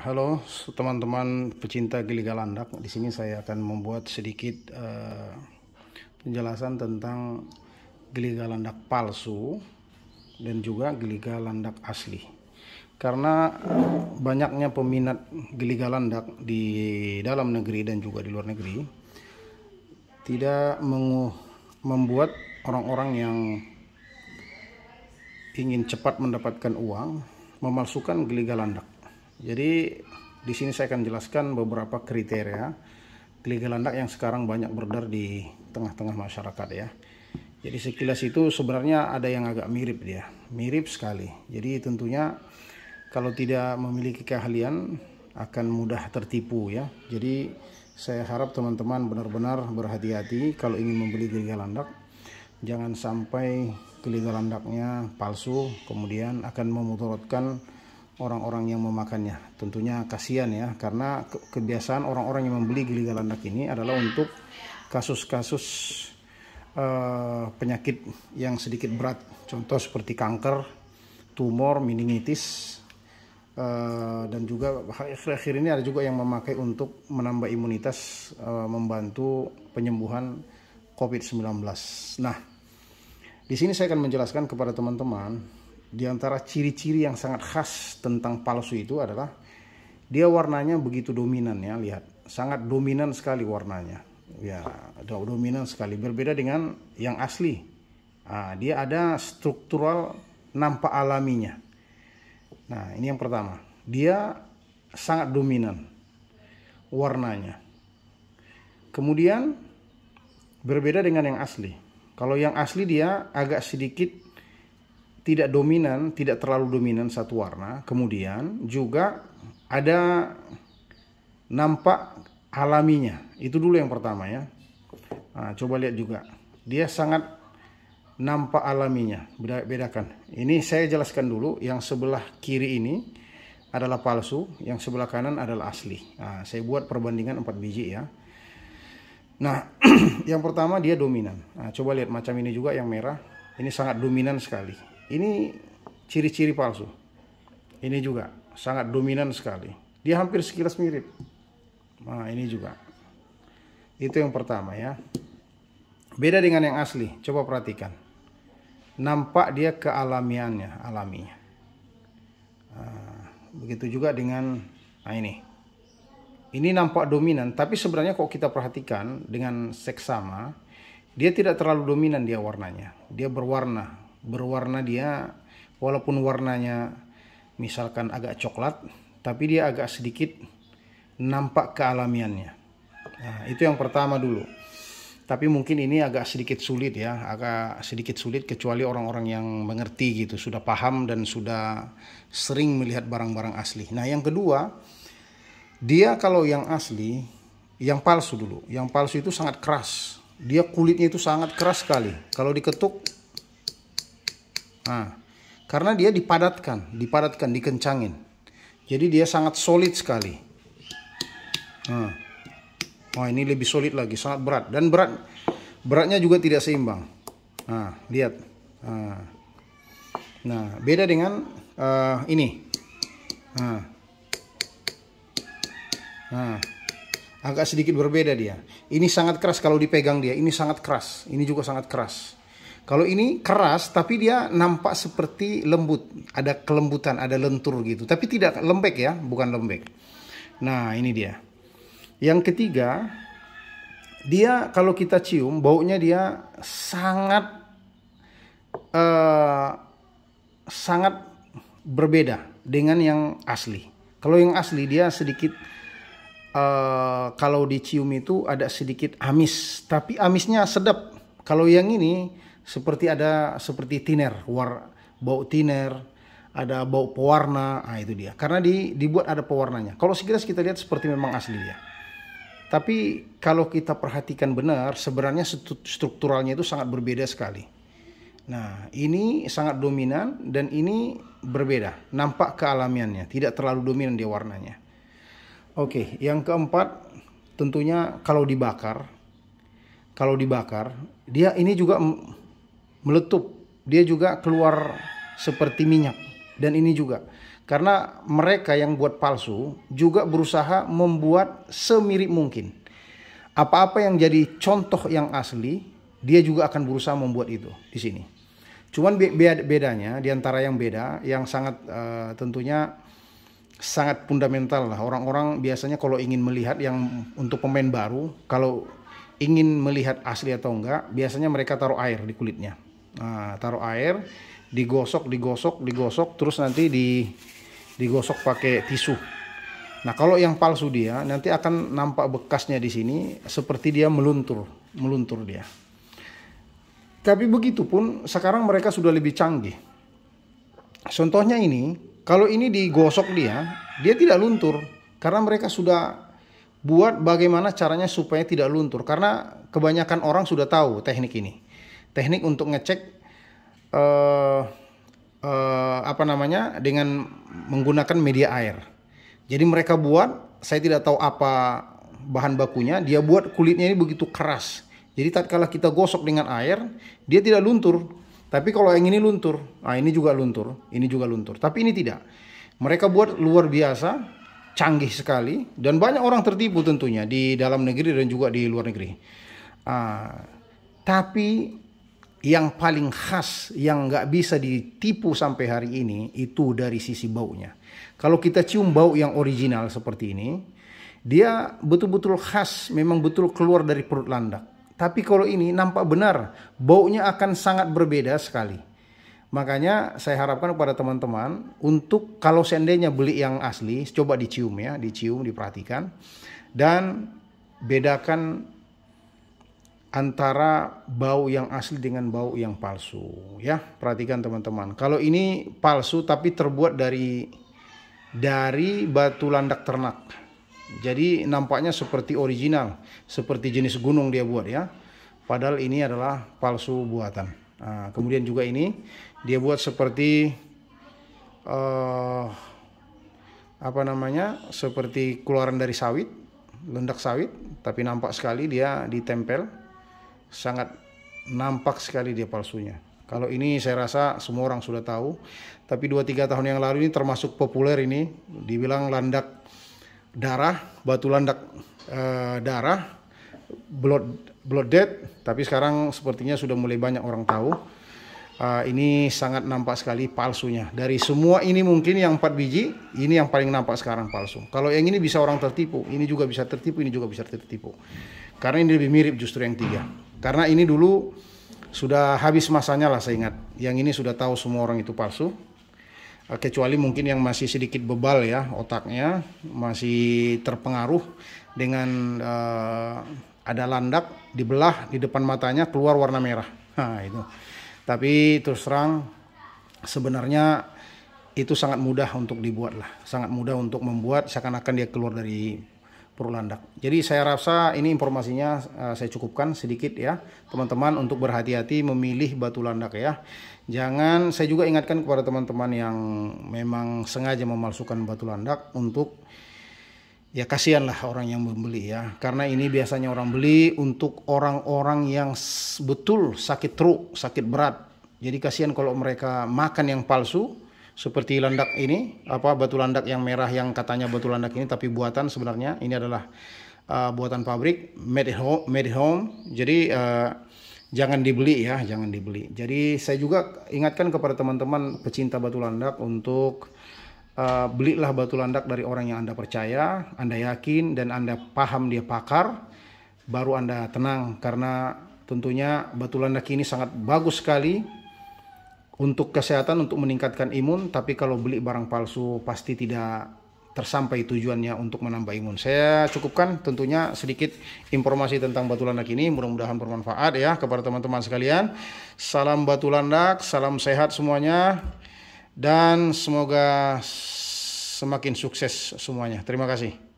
halo teman-teman pecinta gili galandak. Di sini saya akan membuat sedikit uh, penjelasan tentang gili galandak palsu dan juga gili galandak asli. Karena banyaknya peminat gili galandak di dalam negeri dan juga di luar negeri tidak membuat orang-orang yang ingin cepat mendapatkan uang memalsukan geli galandak jadi di sini saya akan jelaskan beberapa kriteria kli landak yang sekarang banyak beredar di tengah-tengah masyarakat ya. Jadi sekilas itu sebenarnya ada yang agak mirip dia, mirip sekali. Jadi tentunya kalau tidak memiliki keahlian akan mudah tertipu ya. Jadi saya harap teman-teman benar-benar berhati-hati kalau ingin membeli geliga landak. Jangan sampai geliga landaknya palsu kemudian akan memutuskan orang-orang yang memakannya. Tentunya kasihan ya, karena kebiasaan orang-orang yang membeli gili galandak ini adalah untuk kasus-kasus uh, penyakit yang sedikit berat. Contoh seperti kanker, tumor, meningitis, uh, dan juga akhir-akhir ini ada juga yang memakai untuk menambah imunitas, uh, membantu penyembuhan COVID-19. Nah, di sini saya akan menjelaskan kepada teman-teman di antara ciri-ciri yang sangat khas tentang palsu itu adalah dia warnanya begitu dominan ya, lihat. Sangat dominan sekali warnanya. Ya, dominan sekali. Berbeda dengan yang asli. Nah, dia ada struktural nampak alaminya. Nah, ini yang pertama. Dia sangat dominan warnanya. Kemudian berbeda dengan yang asli. Kalau yang asli dia agak sedikit tidak dominan, tidak terlalu dominan satu warna. Kemudian juga ada nampak alaminya. Itu dulu yang pertama ya. Nah, coba lihat juga. Dia sangat nampak alaminya. bedakan. Ini saya jelaskan dulu. Yang sebelah kiri ini adalah palsu. Yang sebelah kanan adalah asli. Nah, saya buat perbandingan 4 biji ya. Nah, yang pertama dia dominan. Nah, coba lihat macam ini juga yang merah. Ini sangat dominan sekali. Ini ciri-ciri palsu. Ini juga sangat dominan sekali. Dia hampir sekilas mirip. Nah, ini juga. Itu yang pertama ya. Beda dengan yang asli, coba perhatikan. Nampak dia kealamiannya, alami. Nah, begitu juga dengan nah ini. Ini nampak dominan, tapi sebenarnya kok kita perhatikan dengan seksama, dia tidak terlalu dominan dia warnanya. Dia berwarna berwarna dia walaupun warnanya misalkan agak coklat tapi dia agak sedikit nampak kealamiannya nah, itu yang pertama dulu tapi mungkin ini agak sedikit sulit ya agak sedikit sulit kecuali orang-orang yang mengerti gitu sudah paham dan sudah sering melihat barang-barang asli nah yang kedua dia kalau yang asli yang palsu dulu yang palsu itu sangat keras dia kulitnya itu sangat keras sekali kalau diketuk Nah, karena dia dipadatkan, dipadatkan, dikencangin. Jadi dia sangat solid sekali. Nah. Oh, ini lebih solid lagi, sangat berat dan berat beratnya juga tidak seimbang. Nah, lihat. Nah, nah beda dengan uh, ini. Nah. Nah, agak sedikit berbeda dia. Ini sangat keras kalau dipegang dia, ini sangat keras, ini juga sangat keras. Kalau ini keras tapi dia nampak seperti lembut, ada kelembutan, ada lentur gitu. Tapi tidak lembek ya, bukan lembek. Nah, ini dia. Yang ketiga, dia kalau kita cium baunya dia sangat uh, sangat berbeda dengan yang asli. Kalau yang asli dia sedikit uh, kalau dicium itu ada sedikit amis, tapi amisnya sedap. Kalau yang ini seperti ada seperti tiner, war, bau tiner, ada bau pewarna, nah itu dia. Karena di, dibuat ada pewarnanya. Kalau sekilas kita lihat seperti memang asli dia. Tapi kalau kita perhatikan benar, sebenarnya strukturalnya itu sangat berbeda sekali. Nah, ini sangat dominan dan ini berbeda. Nampak kealamiannya, tidak terlalu dominan dia warnanya. Oke, yang keempat tentunya kalau dibakar, kalau dibakar, dia ini juga meletup. Dia juga keluar seperti minyak. Dan ini juga karena mereka yang buat palsu juga berusaha membuat semirip mungkin. Apa-apa yang jadi contoh yang asli, dia juga akan berusaha membuat itu di sini. Cuman bedanya di antara yang beda yang sangat uh, tentunya sangat fundamental lah orang-orang biasanya kalau ingin melihat yang untuk pemain baru kalau ingin melihat asli atau enggak biasanya mereka taruh air di kulitnya Nah, taruh air, digosok, digosok, digosok, terus nanti di digosok pakai tisu. Nah, kalau yang palsu dia nanti akan nampak bekasnya di sini seperti dia meluntur, meluntur dia. Tapi begitu pun sekarang mereka sudah lebih canggih. Contohnya ini, kalau ini digosok dia, dia tidak luntur karena mereka sudah buat bagaimana caranya supaya tidak luntur karena kebanyakan orang sudah tahu teknik ini teknik untuk ngecek uh, uh, apa namanya dengan menggunakan media air. Jadi mereka buat, saya tidak tahu apa bahan bakunya, dia buat kulitnya ini begitu keras. Jadi tatkala kita gosok dengan air, dia tidak luntur. Tapi kalau yang ini luntur, nah ini juga luntur, ini juga luntur. Tapi ini tidak. Mereka buat luar biasa, canggih sekali dan banyak orang tertipu tentunya di dalam negeri dan juga di luar negeri. Uh, tapi yang paling khas yang nggak bisa ditipu sampai hari ini itu dari sisi baunya. Kalau kita cium bau yang original seperti ini, dia betul-betul khas, memang betul keluar dari perut landak. Tapi kalau ini nampak benar, baunya akan sangat berbeda sekali. Makanya saya harapkan kepada teman-teman untuk kalau seandainya beli yang asli, coba dicium ya, dicium, diperhatikan. Dan bedakan antara bau yang asli dengan bau yang palsu ya perhatikan teman-teman kalau ini palsu tapi terbuat dari dari batu landak ternak jadi nampaknya seperti original seperti jenis gunung dia buat ya padahal ini adalah palsu buatan nah, kemudian juga ini dia buat seperti uh, apa namanya seperti keluaran dari sawit lendak sawit tapi nampak sekali dia ditempel sangat nampak sekali dia palsunya. Kalau ini saya rasa semua orang sudah tahu, tapi 2-3 tahun yang lalu ini termasuk populer ini, dibilang landak darah, batu landak eh, darah, blood, blood dead, tapi sekarang sepertinya sudah mulai banyak orang tahu. Uh, ini sangat nampak sekali palsunya. Dari semua ini mungkin yang 4 biji, ini yang paling nampak sekarang palsu. Kalau yang ini bisa orang tertipu, ini juga bisa tertipu, ini juga bisa tertipu. Karena ini lebih mirip justru yang tiga. Karena ini dulu sudah habis masanya lah saya ingat. Yang ini sudah tahu semua orang itu palsu. Eh, kecuali mungkin yang masih sedikit bebal ya otaknya, masih terpengaruh dengan uh, ada landak dibelah di depan matanya keluar warna merah. Nah, itu. Tapi terus terang sebenarnya itu sangat mudah untuk dibuat lah, sangat mudah untuk membuat seakan-akan dia keluar dari Purulandak. Jadi saya rasa ini informasinya eh, saya cukupkan sedikit ya teman-teman untuk berhati-hati memilih batu landak ya. Jangan saya juga ingatkan kepada teman-teman yang memang sengaja memalsukan batu landak untuk ya kasihanlah orang yang membeli ya. Karena ini biasanya orang beli untuk orang-orang yang betul sakit truk, sakit berat. Jadi kasihan kalau mereka makan yang palsu seperti landak ini apa batu landak yang merah yang katanya batu landak ini tapi buatan sebenarnya ini adalah uh, buatan pabrik made home made home jadi uh, jangan dibeli ya jangan dibeli jadi saya juga ingatkan kepada teman-teman pecinta batu landak untuk uh, belilah batu landak dari orang yang anda percaya anda yakin dan anda paham dia pakar baru anda tenang karena tentunya batu landak ini sangat bagus sekali untuk kesehatan untuk meningkatkan imun tapi kalau beli barang palsu pasti tidak tersampai tujuannya untuk menambah imun. Saya cukupkan tentunya sedikit informasi tentang batu landak ini mudah-mudahan bermanfaat ya kepada teman-teman sekalian. Salam batu landak, salam sehat semuanya dan semoga semakin sukses semuanya. Terima kasih.